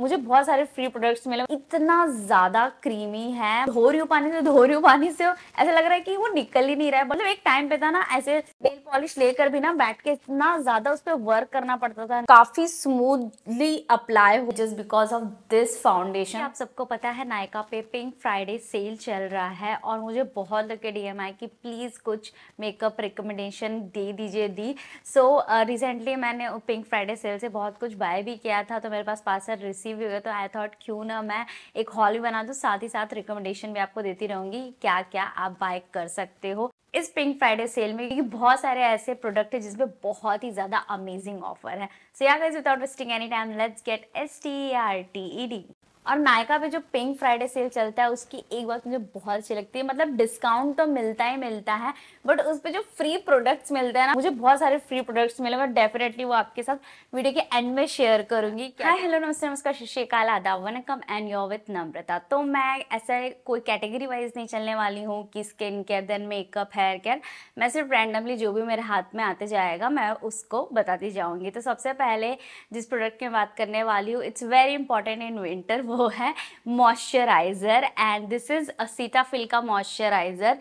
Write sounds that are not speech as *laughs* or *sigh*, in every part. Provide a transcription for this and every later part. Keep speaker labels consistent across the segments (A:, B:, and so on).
A: मुझे बहुत सारे फ्री प्रोडक्ट्स मिले इतना ज़्यादा क्रीमी है धो रही हूँ पानी से धो रही हूँ पानी से ऐसा लग रहा है कि वो निकल ही नहीं रहा है मतलब एक टाइम पे था ना ऐसे नेल पॉलिश लेकर भी ना बैठ के इतना ज़्यादा उस पर वर्क करना पड़ता था काफ़ी स्मूथली अप्लाई हो just because of this foundation आप सबको पता है नायका पे पिंक फ्राइडे सेल चल रहा है और मुझे बहुत लगे डी एम आई कि प्लीज़ कुछ मेकअप रिकमेंडेशन दे दीजिए दी सो रिसेंटली uh, मैंने पिंक फ्राइडे सेल से बहुत कुछ बाय भी किया था तो मेरे पास पार्सल रिसीव रिसीव भी हुए तो आई थॉट क्यों ना मैं एक हॉल भी बना दूँ साथ ही साथ रिकमेंडेशन भी आपको देती रहूंगी क्या क्या आप बाय कर सकते हो इस पिंक फ्राइडे सेल में क्योंकि बहुत सारे ऐसे प्रोडक्ट है जिसमें बहुत ही ज़्यादा अमेजिंग ऑफर है so yeah guys without wasting any time let's get S T R T E D और नायका पे जो पिंक फ्राइडे सेल चलता है उसकी एक बात मुझे बहुत अच्छी लगती है मतलब डिस्काउंट तो मिलता ही मिलता है बट उस पर जो फ्री प्रोडक्ट्स मिलते हैं ना मुझे बहुत सारे फ्री प्रोडक्ट्स मिले और डेफिनेटली वो आपके साथ वीडियो के एंड में शेयर करूंगी हाय हेलो नमस्ते नमस्कार शिशिकाल आदाब वनकम एंड योर विथ नम्रता तो मैं ऐसा कोई कैटेगरी वाइज नहीं चलने वाली हूँ कि skin care then makeup hair care मैं सिर्फ रैंडमली जो भी मेरे हाथ में आते जाएगा मैं उसको बताती जाऊँगी तो सबसे पहले जिस प्रोडक्ट की बात करने वाली हूँ it's very important in winter वो वो है moisturiser and this is Cetaphil का मॉइस्चराइज़र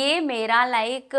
A: ये मेरा लाइक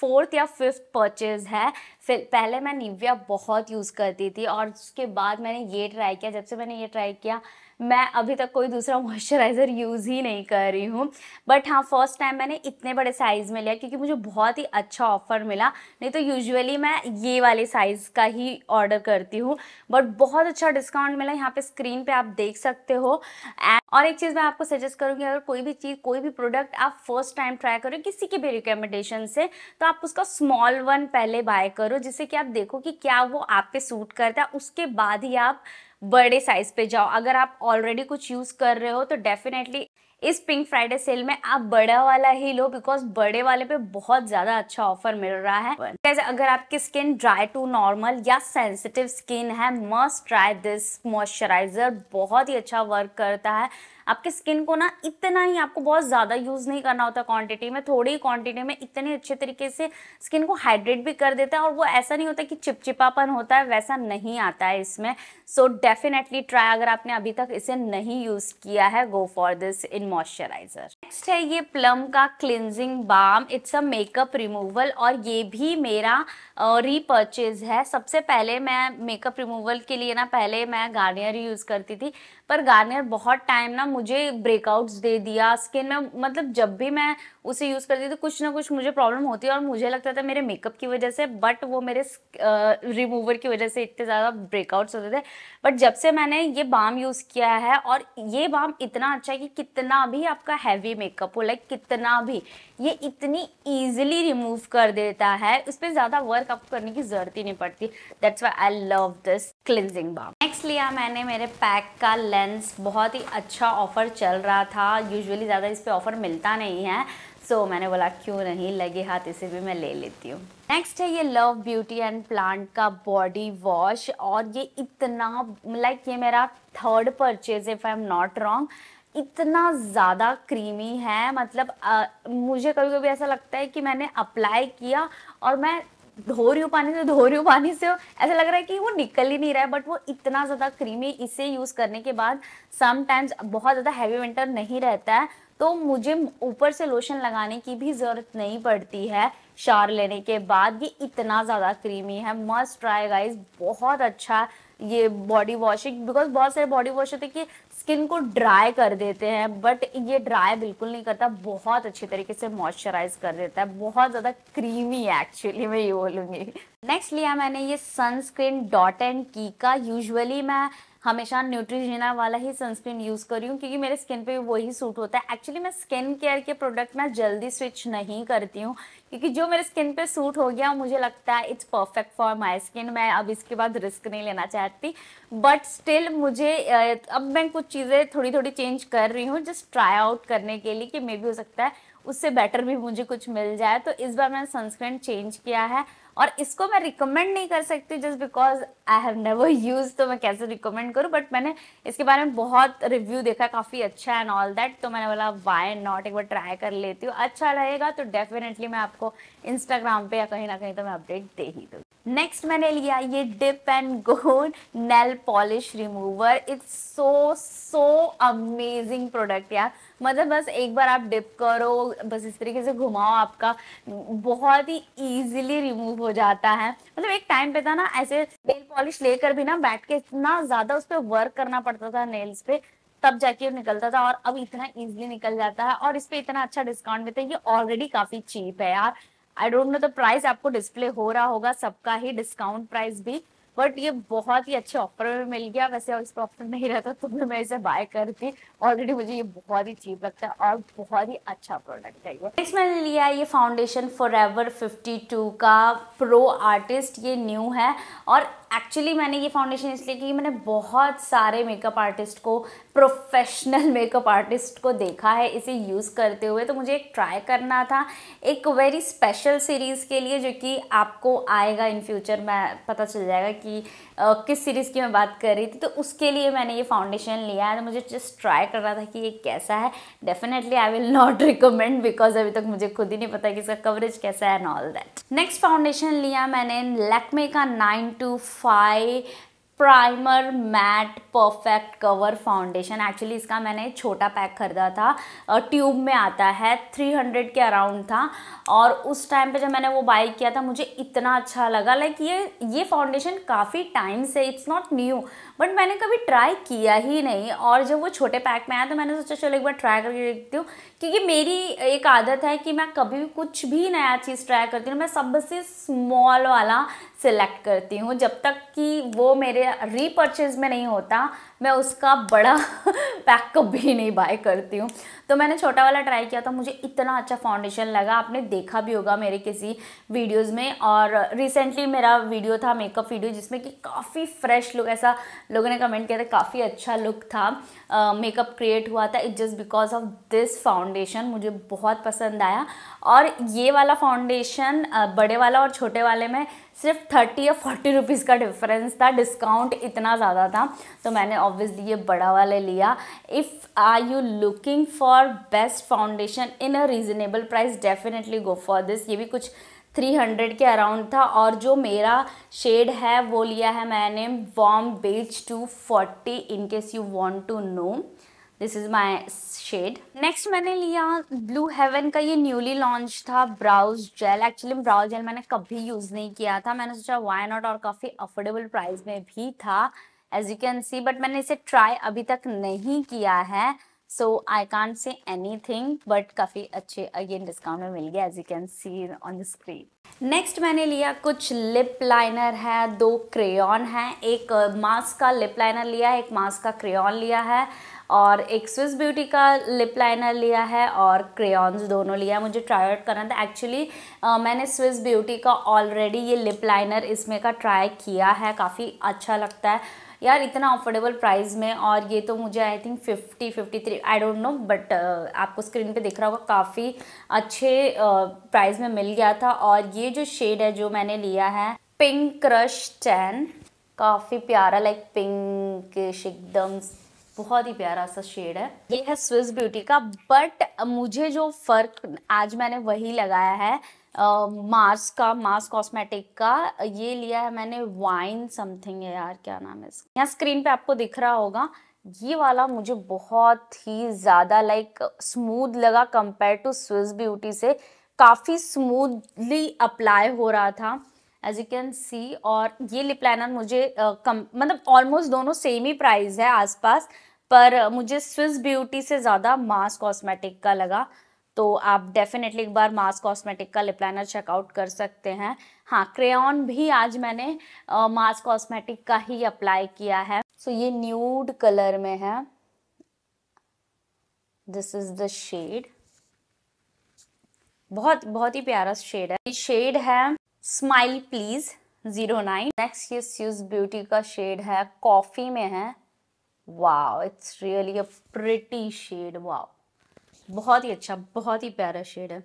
A: फोर्थ या फिफ्थ परचेज़ है फिर पहले मैं निविया बहुत यूज़ करती थी और उसके बाद मैंने ये ट्राई किया जब से मैंने ये ट्राई किया मैं अभी तक कोई दूसरा मॉइस्चराइज़र *laughs* यूज़ ही नहीं कर रही हूँ बट हाँ फर्स्ट टाइम मैंने इतने बड़े साइज़ में लिया क्योंकि मुझे बहुत ही अच्छा ऑफ़र मिला नहीं तो यूजुअली मैं ये वाले साइज़ का ही ऑर्डर करती हूँ बट बहुत अच्छा डिस्काउंट मिला यहाँ पे स्क्रीन पर आप देख सकते हो एंड और एक चीज़ मैं आपको सजेस्ट करूँगी अगर कोई भी चीज़ कोई भी प्रोडक्ट आप फर्स्ट टाइम ट्राई करो किसी के भी रिकमेंडेशन से तो आप उसका स्मॉल वन पहले बाय करो जिससे कि आप देखो कि क्या वो आप पे सूट करता है उसके बाद ही आप बड़े साइज पे जाओ अगर आप ऑलरेडी कुछ यूज़ कर रहे हो तो डेफिनेटली इस पिंक फ्राइडे सेल में आप बड़ा वाला ही लो बिकॉज बड़े वाले पे बहुत ज्यादा अच्छा ऑफर मिल रहा है जैसे अगर आपकी स्किन ड्राई टू नॉर्मल या सेंसिटिव स्किन है मस्ट ट्राई दिस मॉइस्चराइजर बहुत ही अच्छा वर्क करता है आपके स्किन को ना इतना ही आपको बहुत ज़्यादा यूज़ नहीं करना होता क्वांटिटी में थोड़ी क्वांटिटी में इतने अच्छे तरीके से स्किन को हाइड्रेट भी कर देता है और वो ऐसा नहीं होता कि चिपचिपापन होता है वैसा नहीं आता है इसमें सो डेफिनेटली ट्राई अगर आपने अभी तक इसे नहीं यूज़ किया है go for this in moisturiser next है ये प्लम का cleansing balm it's a makeup removal और ये भी मेरा रीपर्चेज है सबसे पहले मैं मेकअप रिमूवल के लिए ना पहले मैं गार्नियर यूज़ करती थी पर गार्नियर बहुत टाइम ना मुझे ब्रेकआउट्स दे दिया स्किन में मतलब जब भी मैं उसे यूज़ करती थी तो कुछ ना कुछ मुझे प्रॉब्लम होती है और मुझे लगता था मेरे मेकअप की वजह से बट वो मेरे रिमूवर की वजह से इतने ज़्यादा ब्रेकआउट्स होते थे बट जब से मैंने ये बाम यूज़ किया है और ये बाम इतना अच्छा है कि कितना भी आपका हैवी मेकअप हो लाइक कितना भी ये इतनी ईजिली रिमूव कर देता है उस पर ज़्यादा वर्क आपको करने की ज़रूरत ही नहीं पड़ती that's why I love this cleansing balm next लिया मैंने मेरे पैक का लेंस बहुत ही अच्छा ऑफ़र चल रहा था यूजली ज़्यादा इस पर ऑफ़र मिलता नहीं है सो so, मैंने बोला क्यों नहीं लगे हाथ इसे भी मैं ले लेती हूँ नेक्स्ट है ये लव ब्यूटी एंड प्लांट का बॉडी वॉश और ये इतना लाइक like ये मेरा third purchase if I am not wrong इतना ज़्यादा क्रीमी है मतलब आ, मुझे कभी कभी ऐसा लगता है कि मैंने अप्लाई किया और मैं धो रही हूँ पानी से धो रही हूँ पानी से ऐसा लग रहा है कि वो निकल ही नहीं रहा है बट वो इतना ज़्यादा क्रीमी इसे यूज़ करने के बाद समटाइम्स बहुत ज़्यादा हैवी विंटर नहीं रहता है तो मुझे ऊपर से लोशन लगाने की भी ज़रूरत नहीं पड़ती है शार लेने के बाद ये इतना ज़्यादा क्रीमी है मस्ट ट्राई गाइज बहुत अच्छा ये बॉडी वॉशिंग बिकॉज बहुत सारे बॉडी वॉश होते हैं कि स्किन को ड्राई कर देते हैं बट ये ड्राई बिल्कुल नहीं करता बहुत अच्छे तरीके से मॉइस्चराइज कर देता है बहुत ज़्यादा क्रीमी है एक्चुअली मैं ये बोलूँगी नेक्स्ट लिया मैंने ये सनस्क्रीन डॉट एंड की का यूजली मैं हमेशा न्यूट्रीजीना वाला ही सनस्क्रीन यूज़ कर रही हूँ क्योंकि मेरे स्किन पे वही सूट होता है एक्चुअली मैं स्किन केयर के प्रोडक्ट मैं जल्दी स्विच नहीं करती हूँ क्योंकि जो मेरे स्किन पे सूट हो गया मुझे लगता है it's perfect for my skin मैं अब इसके बाद रिस्क नहीं लेना चाहती बट स्टिल मुझे अब मैं कुछ चीज़ें थोड़ी थोड़ी चेंज कर रही हूँ जस्ट ट्राई आउट करने के लिए कि मे भी हो सकता है उससे बेटर भी मुझे कुछ मिल जाए तो इस बार मैंने सनस्क्रीन चेंज किया है और इसको मैं रिकमेंड नहीं कर सकती just because I have never use तो मैं कैसे रिकमेंड करूँ बट मैंने इसके बारे में बहुत रिव्यू देखा काफ़ी अच्छा एंड ऑल दैट तो मैंने बोला वाई नॉट एक बार ट्राई कर लेती हूँ अच्छा रहेगा तो डेफिनेटली मैं आपको इंस्टाग्राम पे या कहीं ना कहीं तो मैं अपडेट दे ही दूँ नेक्स्ट मैंने लिया ये Dip and Go nail polish remover it's so so amazing product यार मतलब बस एक बार आप डिप करो बस इस तरीके से घुमाओ आपका बहुत ही ईजिली रिमूव हो जाता है मतलब एक टाइम पे था ना ऐसे नेल पॉलिश लेकर भी ना बैठ के इतना ज्यादा उस पर वर्क करना पड़ता था नेल्स पे तब जाके निकलता था और अब इतना इजिली निकल जाता है और इस पर इतना अच्छा डिस्काउंट मिलता है ये ऑलरेडी काफी चीप है यार I don't know the price आपको डिस्प्ले हो रहा होगा सबका ही डिस्काउंट प्राइस भी बट ये बहुत ही अच्छे ऑफर में मिल गया वैसे इस पर ऑफर नहीं रहता तो मैं इसे बाय करती ऑलरेडी मुझे ये बहुत ही चीप लगता है और बहुत ही अच्छा प्रोडक्ट है ये नेक्स्ट मैंने लिया ये फाउंडेशन फॉर एवर फिफ्टी का प्रो आर्टिस्ट ये न्यू है और एक्चुअली मैंने ये फाउंडेशन इसलिए की मैंने बहुत सारे मेकअप आर्टिस्ट को प्रोफेशनल मेकअप आर्टिस्ट को देखा है इसे यूज़ करते हुए तो मुझे एक ट्राई करना था एक वेरी स्पेशल सीरीज़ के लिए जो कि आपको आएगा इन फ्यूचर में पता चल जाएगा कि किस सीरीज़ की मैं बात कर रही थी तो उसके लिए मैंने ये फाउंडेशन लिया है तो मुझे जस्ट ट्राई कर रहा था कि ये कैसा है definitely I will not recommend because अभी तक मुझे खुद ही नहीं पता कि इसका कवरेज कैसा है and all that next foundation लिया मैंने लैकमे का nine to five primer matte perfect cover foundation actually इसका मैंने छोटा पैक खरीदा था ट्यूब में आता है 300 के अराउंड था और उस टाइम पे जब मैंने वो बाय किया था मुझे इतना अच्छा लगा लाइक ये ये फाउंडेशन काफ़ी टाइम से इट्स नॉट न्यू बट मैंने कभी ट्राई किया ही नहीं और जब वो छोटे पैक में आया तो मैंने सोचा चलो एक बार ट्राई करके देखती हूँ क्योंकि मेरी एक आदत है कि मैं कभी भी कुछ भी नया चीज़ ट्राई करती हूँ मैं सबसे स्मॉल वाला सिलेक्ट करती हूँ जब तक कि वो मेरे रीपर्चेज में नहीं होता मैं उसका बड़ा पैक कभी *laughs* नहीं बाय करती हूँ तो मैंने छोटा वाला ट्राई किया था तो मुझे इतना अच्छा फाउंडेशन लगा आपने देखा भी होगा मेरे किसी वीडियोस में और रिसेंटली मेरा वीडियो था मेकअप वीडियो जिसमें कि काफ़ी फ्रेश लुक ऐसा लोगों ने कमेंट किया था काफ़ी अच्छा लुक था मेकअप क्रिएट हुआ था it just because of this foundation मुझे बहुत पसंद आया और ये वाला फाउंडेशन बड़े वाला और छोटे वाले में सिर्फ थर्टी या फोर्टी रुपीज़ का डिफरेंस था डिस्काउंट इतना ज़्यादा था तो मैंने ऑब्वियसली ये बड़ा वाला लिया if are you looking for best foundation in a reasonable price definitely go for this ये भी कुछ थ्री हंड्रेड के अराउंड था और जो मेरा शेड है वो लिया है मैंने warm beige two forty in case you want to know this is my shade next मैंने लिया ब्लू हेवन का ये न्यूली लॉन्च था brow gel actually brow gel मैंने कभी यूज़ नहीं किया था मैंने सोचा वाई नॉट और काफ़ी अफोर्डेबल प्राइस में भी था as you can see but मैंने इसे ट्राई अभी तक नहीं किया है so I can't say anything but काफ़ी अच्छे अगेन डिस्काउंट में मिल गया as you can see on the screen next मैंने लिया कुछ लिप लाइनर है दो क्रेयॉन है एक मास्क uh, का लिप लाइनर लिया है एक मास्क का क्रेयॉन लिया है और एक स्विस ब्यूटी का लिप लाइनर लिया है और क्रेयॉन्स दोनों लिया है मुझे ट्राई आउट करना था एक्चुअली मैंने स्विस ब्यूटी का ऑलरेडी ये लिप लाइनर इसमें का ट्राई किया है काफ़ी अच्छा लगता है यार इतना अफोर्डेबल प्राइस में और ये तो मुझे I think fifty fifty three I don't know but आपको स्क्रीन पे दिख रहा होगा काफ़ी अच्छे uh, प्राइस में मिल गया था और ये जो शेड है जो मैंने लिया है पिंक क्रश टैन काफ़ी प्यारा लाइक पिंक एकदम बहुत ही प्यारा सा शेड है ये है स्विस ब्यूटी का बट मुझे जो फ़र्क आज मैंने वही लगाया है मार्स uh, का मार्स कॉस्मेटिक का ये लिया है मैंने वाइन समथिंग है यार क्या नाम है इसका यहाँ स्क्रीन पे आपको दिख रहा होगा ये वाला मुझे बहुत ही ज़्यादा लाइक स्मूथ लगा कंपेयर टू स्विस ब्यूटी से काफ़ी स्मूथली अप्लाई हो रहा था एज यू कैन सी और ये लिप लाइनर मुझे uh, कम मतलब ऑलमोस्ट दोनों सेम ही प्राइस है आसपास पर मुझे स्विस ब्यूटी से ज़्यादा मास कॉस्मेटिक का लगा तो आप डेफिनेटली एक बार मास कॉस्मेटिक का लिप लाइनर चेकआउट कर सकते हैं हाँ क्रेन भी आज मैंने मास uh, कॉस्मेटिक का ही अप्लाई किया है सो so, ये न्यूड कलर में है दिस इज़ द शेड बहुत बहुत ही प्यारा शेड है ये शेड है smile please zero nine next ये स्यूज ब्यूटी का शेड है कॉफ़ी में है wow it's really a pretty shade wow बहुत ही अच्छा बहुत ही प्यारा शेड है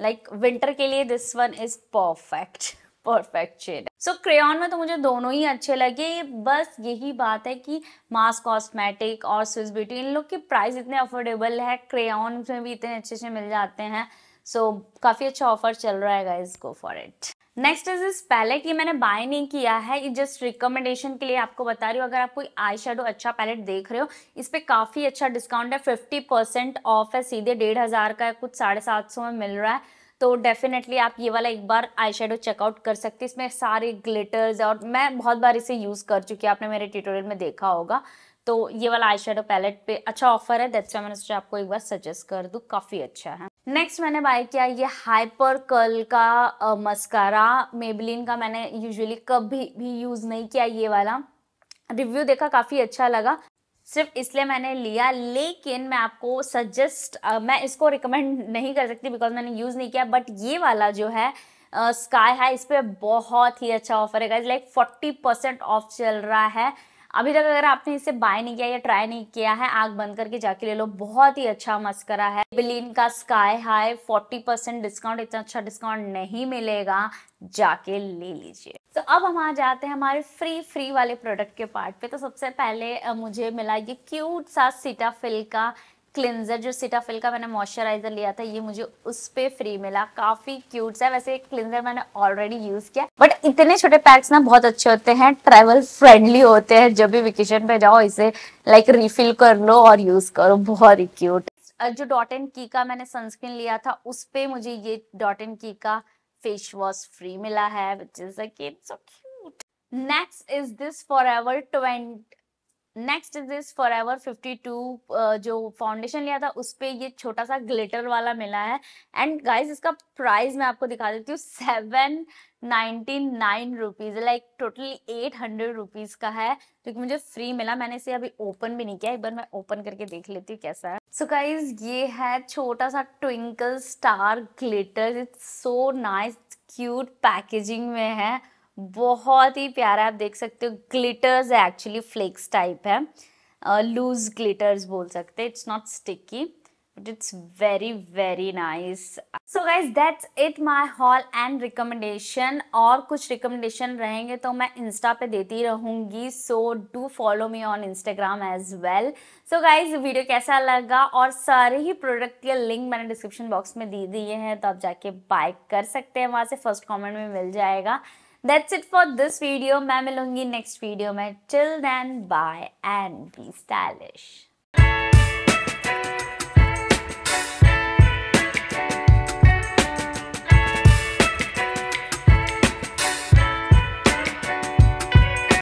A: लाइक like, विंटर के लिए this one is perfect perfect shade so क्रेन में तो मुझे दोनों ही अच्छे लगे बस यही बात है कि मास कॉस्मेटिक और स्विस ब्यूटी इन लोग के प्राइस इतने अफोर्डेबल है क्रेन में भी इतने अच्छे अच्छे मिल जाते हैं सो so, काफ़ी अच्छा ऑफर चल रहा है guys go for it next is इस पैलेट ये मैंने बाय नहीं किया है ये जस्ट रिकमेंडेशन के लिए आपको बता रही हूँ अगर आप कोई आई शेडो अच्छा पैलेट देख रहे हो इस पर काफ़ी अच्छा डिस्काउंट है फिफ्टी परसेंट ऑफ है सीधे डेढ़ हज़ार का है कुछ साढ़े सात सौ में मिल रहा है तो डेफिनेटली आप ये वाला एक बार आई शेडो चेकआउट कर सकते हैं इसमें सारे ग्लिटर्स और मैं बहुत बार इसे यूज़ कर चुकी हूँ आपने मेरे ट्यूटोरियल में देखा होगा तो ये वाला आई शेडो पैलेट पे अच्छा ऑफर है दैट्स मैंने सोचा आपको एक बार सजेस्ट कर दूँ काफ़ी अच्छा है नेक्स्ट मैंने बाय किया ये हाइपर कर्ल का मस्कारा मेबलिन का मैंने यूजुअली कभी भी यूज़ नहीं किया ये वाला रिव्यू देखा काफ़ी अच्छा लगा सिर्फ इसलिए मैंने लिया लेकिन मैं आपको सजेस्ट uh, मैं इसको रिकमेंड नहीं कर सकती बिकॉज मैंने यूज़ नहीं किया बट ये वाला जो है स्काई uh, है इस पर बहुत ही अच्छा ऑफर है लाइक फोर्टी परसेंट ऑफ चल रहा है अभी तक अगर आपने इसे बाय नहीं किया या ट्राई नहीं किया है आग बंद करके जाके ले लो बहुत ही अच्छा मस्करा है बिलीन का sky high forty percent discount इतना अच्छा डिस्काउंट नहीं मिलेगा जाके ले लीजिए तो so, अब हम आ जाते हैं हमारे फ्री फ्री वाले प्रोडक्ट के पार्ट पे तो सबसे पहले मुझे मिला ये क्यूट सा सीटाफिल का क्लिनजर जो सिटाफिल का मैंने मॉइस्चराइजर लिया था ये मुझे उस पर फ्री मिला काफी क्यूट सा वैसे क्लिनजर मैंने ऑलरेडी यूज किया बट इतने छोटे पैक्स ना बहुत अच्छे होते हैं ट्रेवल फ्रेंडली होते हैं जब भी वेकेशन पे जाओ इसे लाइक रिफिल कर लो और यूज करो बहुत ही क्यूट जो डॉट एंड की का मैंने सनस्क्रीन लिया था उस पर मुझे ये डॉट एंड की का फेस वॉश फ्री मिला है which is at so cute next is this forever twenty next is this for ever fifty two जो फाउंडेशन लिया था उस पर ये छोटा सा ग्लिटर वाला मिला है एंड गाइज इसका प्राइस मैं आपको दिखा देती हूँ seven ninety nine rupees like totally eight hundred rupees का है क्योंकि तो मुझे फ्री मिला मैंने इसे अभी ओपन भी नहीं किया एक बार मैं ओपन करके देख लेती हूँ कैसा है सो so गाइज ये है छोटा सा twinkle star glitter it's so nice cute packaging में है बहुत ही प्यारा आप देख सकते हो ग्लिटर्स एक्चुअली फ्लेक्स टाइप है लूज ग्लिटर्स बोल सकते हैं it's not sticky but it's very very nice so guys that's it my haul and recommendation और कुछ रिकमेंडेशन रहेंगे तो मैं इंस्टा पे देती रहूंगी so do follow me on Instagram as well so guys video कैसा लगा और सारे ही प्रोडक्ट के लिंक मैंने डिस्क्रिप्शन बॉक्स में दे दिए हैं तो आप जाके बाय कर सकते हैं वहाँ से फर्स्ट कॉमेंट में मिल जाएगा that's it for this video मैं मिलूंगी नेक्स्ट वीडियो में till then bye and be stylish